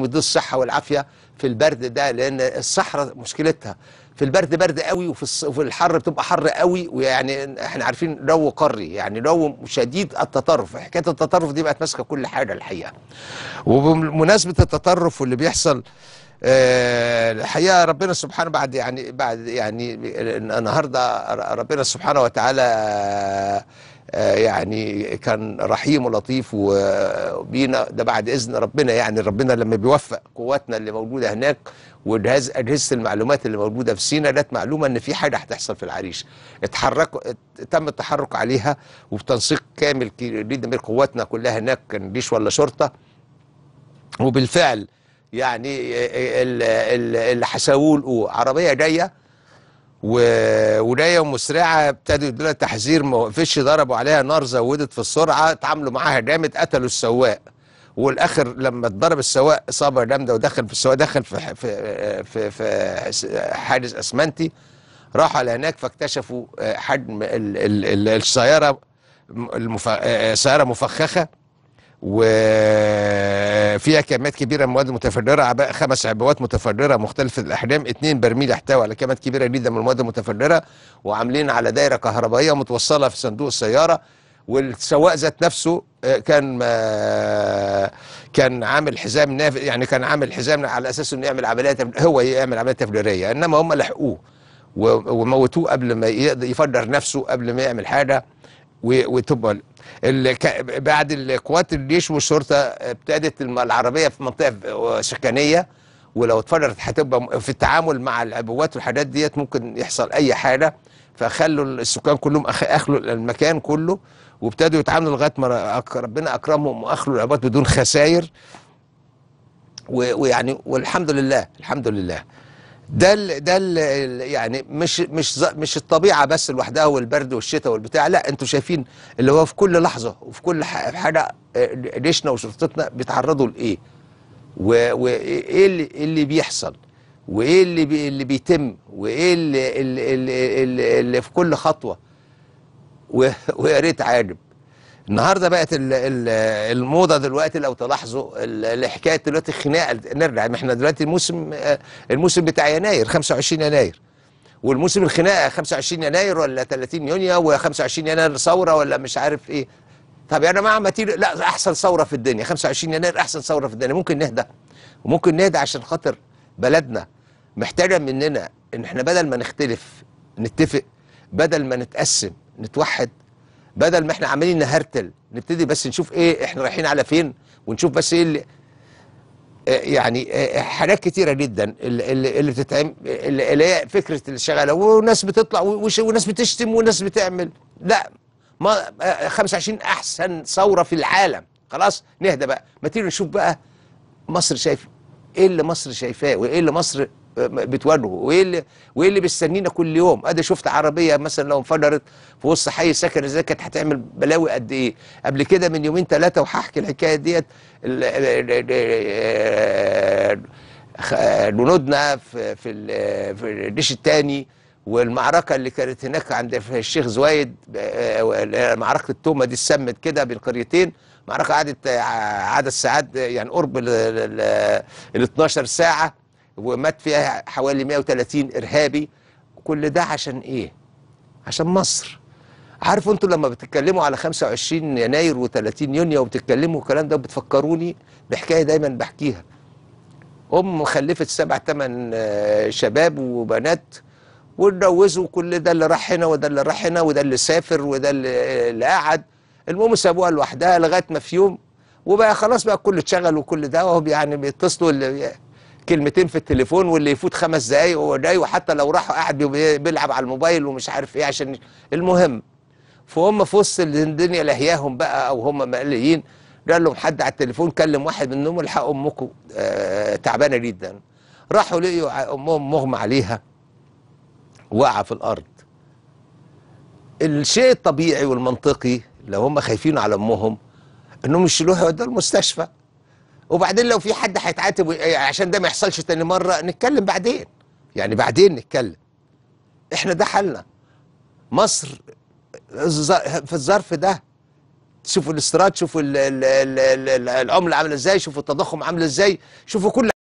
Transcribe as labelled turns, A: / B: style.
A: ويدوه الصحه والعافيه في البرد ده لان الصحراء مشكلتها في البرد برد قوي وفي الحر بتبقى حر قوي ويعني احنا عارفين لو قاري يعني لو شديد التطرف حكايه التطرف دي بقت ماسكه كل حاجه الحقيقه وبمناسبه التطرف واللي بيحصل أه الحقيقه ربنا سبحانه بعد يعني بعد يعني النهارده ربنا سبحانه وتعالى آه، يعني كان رحيم ولطيف وبينا ده بعد اذن ربنا يعني ربنا لما بيوفق قواتنا اللي موجوده هناك وجهاز اجهزه المعلومات اللي موجوده في سينا جت معلومه ان في حاجه هتحصل في العريش اتحركوا تم التحرك عليها وبتنسيق كامل جدا قواتنا كلها هناك كان جيش ولا شرطه وبالفعل يعني الحساول وعربيه جايه وولايه مسرعه ابتدوا يدوا تحذير ما وقفش ضربوا عليها نار زودت في السرعه اتعاملوا معاها جامد قتلوا السواق والاخر لما اتضرب السواق اصابه جامده ودخل في السواق دخل في في في, في حادث اسمنتي راحوا هناك فاكتشفوا آه، حجم السياره آه، آه، سياره مفخخه وفيها كميات كبيره من المواد المتفجره عباء خمس عبوات متفجره مختلفه الاحجام اثنين برميل احتوى على كميات كبيره جدا من المواد المتفجره وعاملين على دائره كهربائيه متوصله في صندوق السياره والسواق ذات نفسه آه، كان آه، كان عامل حزام ناف يعني كان عامل حزام على اساس انه يعمل عمليه هو يعمل عمليه تفجيريه انما هم لحقوه وموتوه قبل ما يفجر نفسه قبل ما يعمل حاجه وتبقى بعد القوات الجيش والشرطه ابتدت العربيه في منطقه سكنيه ولو اتفجرت هتبقى في التعامل مع العبوات والحاجات ديت ممكن يحصل اي حاجه فخلوا السكان كلهم اخلوا المكان كله وابتدوا يتعاملوا لغايه ما ربنا اكرمهم واخلوا العبوات بدون خسائر ويعني والحمد لله الحمد لله ده الـ ده الـ يعني مش مش مش الطبيعه بس لوحدها والبرد والشتاء والبتاع لا انتوا شايفين اللي هو في كل لحظه وفي كل حاجه جيشنا آه، وشرطتنا بيتعرضوا لايه وايه اللي, إيه اللي بيحصل وايه اللي بي اللي بيتم وايه اللي, اللي, اللي, اللي في كل خطوه ويا ريت عاجب النهارده بقت الموضه دلوقتي لو تلاحظوا الحكايه دلوقتي الخناقه نرجع احنا دلوقتي الموسم آه، الموسم بتاع يناير 25 يناير والموسم الخناقه 25 يناير ولا 30 يونيو و25 يناير ثوره ولا مش عارف ايه طب يا جماعه ما تيجي لا احسن ثوره في الدنيا 25 يناير احسن ثوره في الدنيا ممكن نهدى وممكن نهدى عشان خاطر بلدنا محتاجه مننا ان احنا بدل ما نختلف نتفق بدل ما نتقسم نتوحد بدل ما احنا عمالين نهرتل نبتدي بس نشوف ايه احنا رايحين على فين ونشوف بس ايه اللي آه، يعني آه، آه، حاجات كتيره جدا اللي, اللي بتتعمل اللي هي فكره اللي شغاله وناس بتطلع وناس بتشتم وناس بتعمل لا ما 25 احسن ثوره في العالم خلاص نهدى بقى ما تيجي نشوف بقى مصر شايف ايه اللي مصر شايفاه وايه اللي مصر بتواجهه وايه اللي وايه اللي بيستنينا كل يوم ادي شفت عربيه مثلا لو انفجرت في وسط حي سكن ازاي كانت هتعمل بلاوي قد ايه قبل كده من يومين ثلاثه وهحكي الحكايه ديت جنودنا في في الجيش الثاني والمعركه اللي كانت هناك عند الشيخ زويد آه، معركه التومه دي اتسمت كده بين قريتين معركه قعدت آه، عدد ساعات يعني قرب ال 12 ساعه ومات فيها حوالي 130 إرهابي كل ده عشان إيه؟ عشان مصر عارفوا انتوا لما بتتكلموا على 25 يناير و30 يونيو وبتتكلموا الكلام ده بتفكروني بحكايه دايما بحكيها ام خلفت سبع ثمان آه، شباب وبنات واتجوزوا كل ده اللي راح هنا وده اللي راح هنا وده اللي سافر وده اللي آه، قعد المهم سابوها لوحدها لغايه ما في يوم وبقى خلاص بقى الكل اتشغل وكل ده وهم يعني بيتصلوا اللي كلمتين في التليفون واللي يفوت خمس دقايق ودقايق وحتى لو راح قاعد بيلعب على الموبايل ومش عارف ايه عشان المهم فهم في وسط الدنيا لهياهم بقى او هم مقليين قال لهم حد على التليفون كلم واحد منهم الحق امكم آه تعبانه جدا راحوا لقيوا امهم مغمى عليها واقعه في الارض الشيء الطبيعي والمنطقي لو هم خايفين على امهم انهم يشيلوها يودوها المستشفى وبعدين لو في حد هيتعاتب إيه، عشان ده ما يحصلش تاني مره نتكلم بعدين يعني بعدين نتكلم احنا ده حالنا مصر في الظرف ده شوفوا الاستيراد شوفوا العمله عامله ازاي شوفوا التضخم عامل ازاي شوفوا كل